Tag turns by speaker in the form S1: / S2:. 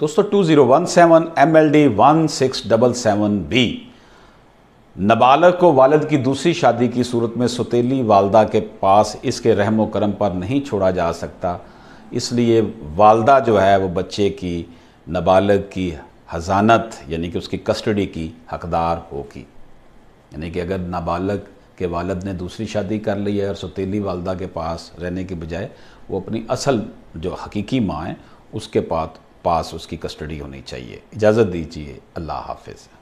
S1: दोस्तों two zero one seven M L D one six double seven B नाबालग को वालद की दूसरी शादी की सूरत में सतीली वालदा के पास इसके रहम करम पर नहीं छोड़ा जा सकता इसलिए वालदा जो है वो बच्चे की नाबालग की हजानत यानी कि उसकी कस्टडी की हकदार होगी यानी कि अगर नाबालग के वालद ने दूसरी शादी कर ली है और सतीली वालदा के पास रहने के बजाय वो अपनी असल जो हकीकी माँ है उसके पास पास उसकी कस्टडी होनी चाहिए इजाज़त दीजिए अल्लाह हाफिज़